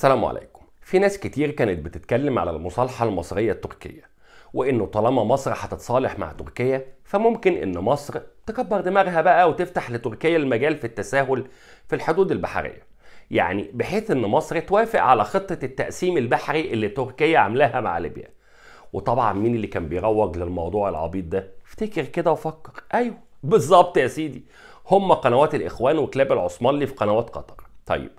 السلام عليكم في ناس كتير كانت بتتكلم على المصالحة المصرية التركية وانه طالما مصر هتتصالح مع تركيا فممكن ان مصر تكبر دماغها بقى وتفتح لتركيا المجال في التساهل في الحدود البحرية يعني بحيث ان مصر توافق على خطة التقسيم البحري اللي تركيا عاملاها مع ليبيا وطبعا مين اللي كان بيروج للموضوع العبيط ده افتكر كده وفكر ايوه بالظبط يا سيدي هم قنوات الاخوان وكلاب العثمانلي في قنوات قطر طيب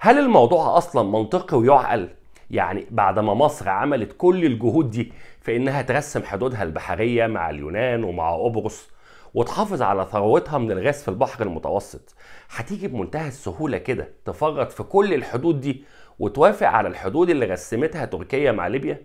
هل الموضوع اصلا منطقي ويعقل يعني بعد ما مصر عملت كل الجهود دي في انها ترسم حدودها البحريه مع اليونان ومع قبرص وتحافظ على ثروتها من الغاز في البحر المتوسط هتيجي بمنتهى السهوله كده تفرط في كل الحدود دي وتوافق على الحدود اللي رسمتها تركيا مع ليبيا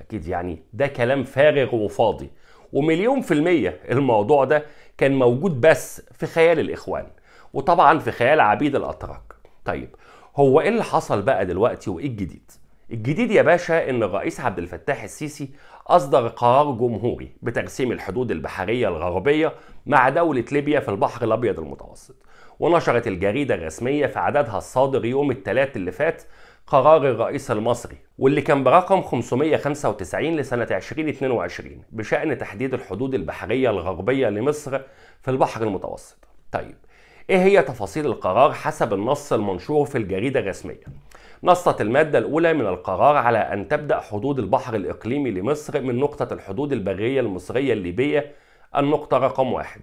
اكيد يعني ده كلام فارغ وفاضي ومليون في المية الموضوع ده كان موجود بس في خيال الإخوان وطبعا في خيال عبيد الأتراك طيب هو ايه اللي حصل بقى دلوقتي وايه الجديد؟ الجديد يا باشا ان الرئيس عبد الفتاح السيسي اصدر قرار جمهوري بترسيم الحدود البحريه الغربيه مع دوله ليبيا في البحر الابيض المتوسط ونشرت الجريده الرسميه في عددها الصادر يوم الثلاث اللي فات قرار الرئيس المصري واللي كان برقم 595 لسنة 2022 بشأن تحديد الحدود البحرية الغربية لمصر في البحر المتوسط. طيب إيه هي تفاصيل القرار حسب النص المنشور في الجريدة الرسمية؟ نصت المادة الأولى من القرار على أن تبدأ حدود البحر الإقليمي لمصر من نقطة الحدود البرية المصرية الليبية النقطة رقم واحد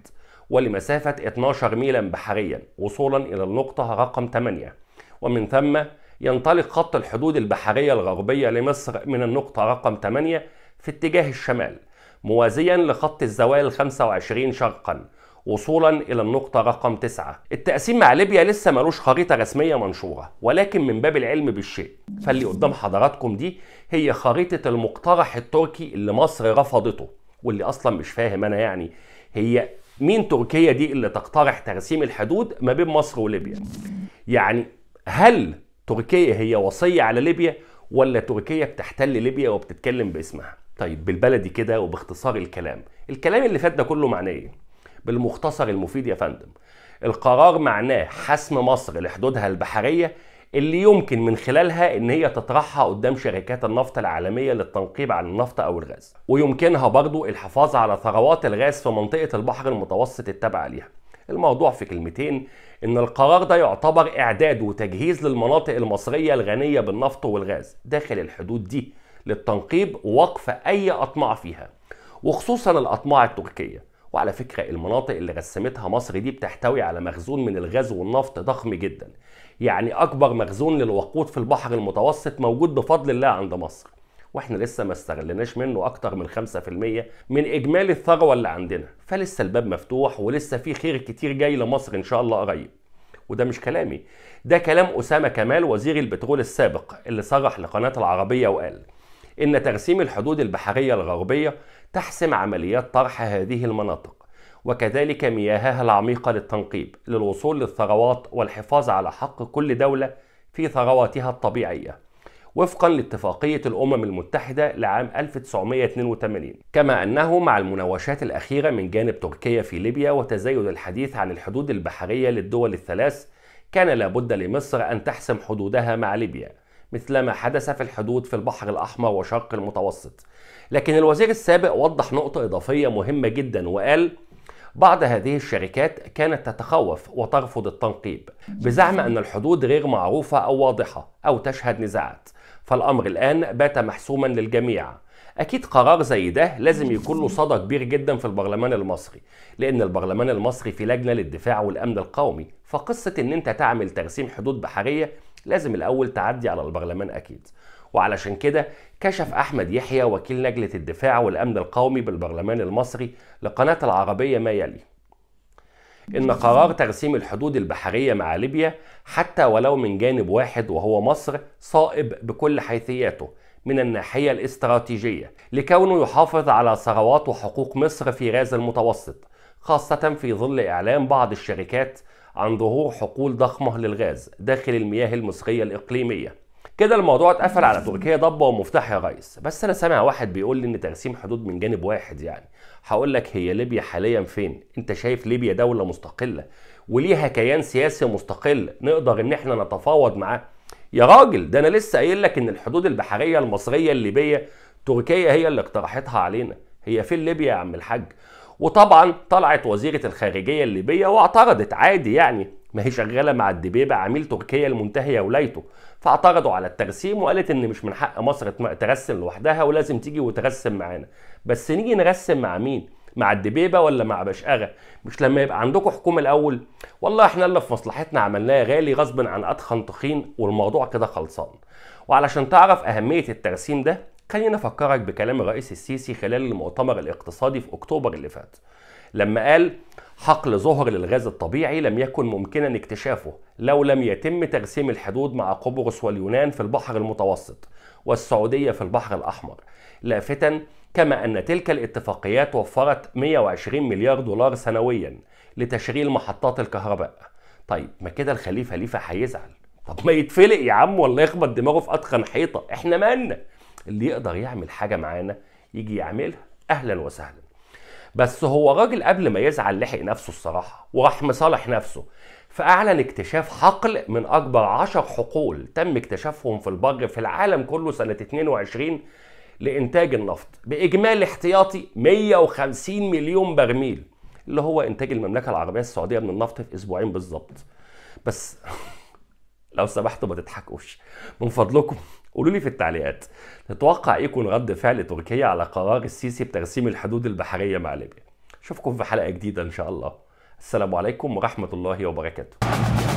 ولمسافة 12 ميلا بحريا وصولا إلى النقطة رقم 8 ومن ثم ينطلق خط الحدود البحرية الغربية لمصر من النقطة رقم 8 في اتجاه الشمال موازيا لخط الزوال 25 شرقا وصولا إلى النقطة رقم 9 التقسيم مع ليبيا لسه ملوش خريطة رسمية منشورة ولكن من باب العلم بالشيء فاللي قدام حضراتكم دي هي خريطة المقترح التركي اللي مصر رفضته واللي أصلا مش فاهم أنا يعني هي مين تركيا دي اللي تقترح ترسيم الحدود ما بين مصر وليبيا يعني هل تركيا هي وصية على ليبيا ولا تركيا بتحتل ليبيا وبتتكلم باسمها طيب بالبلدي كده وباختصار الكلام الكلام اللي فات ده كله معناه ايه بالمختصر المفيد يا فندم القرار معناه حسم مصر لحدودها البحرية اللي يمكن من خلالها ان هي تطرحها قدام شركات النفط العالميه للتنقيب عن النفط او الغاز ويمكنها برضو الحفاظ على ثروات الغاز في منطقه البحر المتوسط التابعه ليها الموضوع في كلمتين ان القرار ده يعتبر اعداد وتجهيز للمناطق المصريه الغنيه بالنفط والغاز داخل الحدود دي للتنقيب ووقف اي اطماع فيها وخصوصا الاطماع التركيه وعلى فكرة المناطق اللي رسمتها مصر دي بتحتوي على مخزون من الغاز والنفط ضخم جدا يعني أكبر مخزون للوقود في البحر المتوسط موجود بفضل الله عند مصر واحنا لسه ما استغلناش منه اكتر من 5% من اجمالي الثروه اللي عندنا فلسه الباب مفتوح ولسه في خير كتير جاي لمصر ان شاء الله قريب وده مش كلامي ده كلام اسامه كمال وزير البترول السابق اللي صرح لقناه العربيه وقال ان ترسيم الحدود البحريه الغربيه تحسم عمليات طرح هذه المناطق وكذلك مياهها العميقة للتنقيب للوصول للثروات والحفاظ على حق كل دولة في ثرواتها الطبيعية وفقا لاتفاقية الأمم المتحدة لعام 1982 كما أنه مع المناوشات الأخيرة من جانب تركيا في ليبيا وتزايد الحديث عن الحدود البحرية للدول الثلاث كان لابد لمصر أن تحسم حدودها مع ليبيا مثلما حدث في الحدود في البحر الأحمر وشرق المتوسط لكن الوزير السابق وضح نقطة إضافية مهمة جدا وقال بعض هذه الشركات كانت تتخوف وترفض التنقيب بزعم أن الحدود غير معروفة أو واضحة أو تشهد نزاعات فالأمر الآن بات محسوما للجميع أكيد قرار زي ده لازم يكون له صدى كبير جدا في البرلمان المصري لأن البرلمان المصري في لجنة للدفاع والأمن القومي فقصة إن أنت تعمل ترسيم حدود بحرية لازم الأول تعدي على البرلمان أكيد وعلشان كده كشف أحمد يحيى وكيل لجنة الدفاع والأمن القومي بالبرلمان المصري لقناة العربية ما يلي إن قرار ترسيم الحدود البحرية مع ليبيا حتى ولو من جانب واحد وهو مصر صائب بكل حيثياته من الناحية الاستراتيجية لكونه يحافظ على ثروات وحقوق مصر في غاز المتوسط خاصة في ظل إعلان بعض الشركات عن ظهور حقول ضخمة للغاز داخل المياه المصرية الإقليمية كده الموضوع اتقفل على تركيا ضبه ومفتاح يا ريس بس انا سامع واحد بيقول لي ان ترسيم حدود من جانب واحد يعني هقول لك هي ليبيا حاليا فين انت شايف ليبيا دولة مستقلة وليها كيان سياسي مستقل نقدر ان احنا نتفاوض معاه يا راجل ده انا لسه قايل لك ان الحدود البحرية المصرية الليبية تركيا هي اللي اقترحتها علينا هي فين ليبيا يا عم الحاج وطبعا طلعت وزيره الخارجيه الليبيه واعترضت عادي يعني ما هي شغاله مع الدبيبه عميل تركيا المنتهيه ولايته فاعترضوا على الترسيم وقالت ان مش من حق مصر ترسم لوحدها ولازم تيجي وترسم معانا بس نيجي نرسم مع مين مع الدبيبه ولا مع بشقره مش لما يبقى عندكم حكومه الاول والله احنا اللي في مصلحتنا عملناه غالي غصب عن اتخن تخين والموضوع كده خلصان وعلشان تعرف اهميه الترسيم ده خلينا أفكرك بكلام الرئيس السيسي خلال المؤتمر الاقتصادي في أكتوبر اللي فات لما قال حقل ظهر للغاز الطبيعي لم يكن ممكنا اكتشافه لو لم يتم ترسيم الحدود مع قبرص واليونان في البحر المتوسط والسعودية في البحر الأحمر لافتا كما أن تلك الاتفاقيات وفرت 120 مليار دولار سنويا لتشغيل محطات الكهرباء طيب ما كده الخليفة ليفا هيزعل طب ما يتفلق يا عم ولا يخبط دماغه في أتخن حيطة احنا مالنا اللي يقدر يعمل حاجه معانا يجي يعملها اهلا وسهلا بس هو راجل قبل ما يزعل لحق نفسه الصراحه وراح مصالح نفسه فأعلن اكتشاف حقل من أكبر عشر حقول تم اكتشافهم في البر في العالم كله سنة 22 لإنتاج النفط بإجمالي احتياطي 150 مليون برميل اللي هو إنتاج المملكة العربية السعودية من النفط في أسبوعين بالظبط بس لو سمحتوا ما تضحكوش من فضلكم قولوا لي في التعليقات تتوقع ايه يكون رد فعل تركيا على قرار السيسي بترسيم الحدود البحريه مع ليبيا اشوفكم في حلقه جديده ان شاء الله السلام عليكم ورحمه الله وبركاته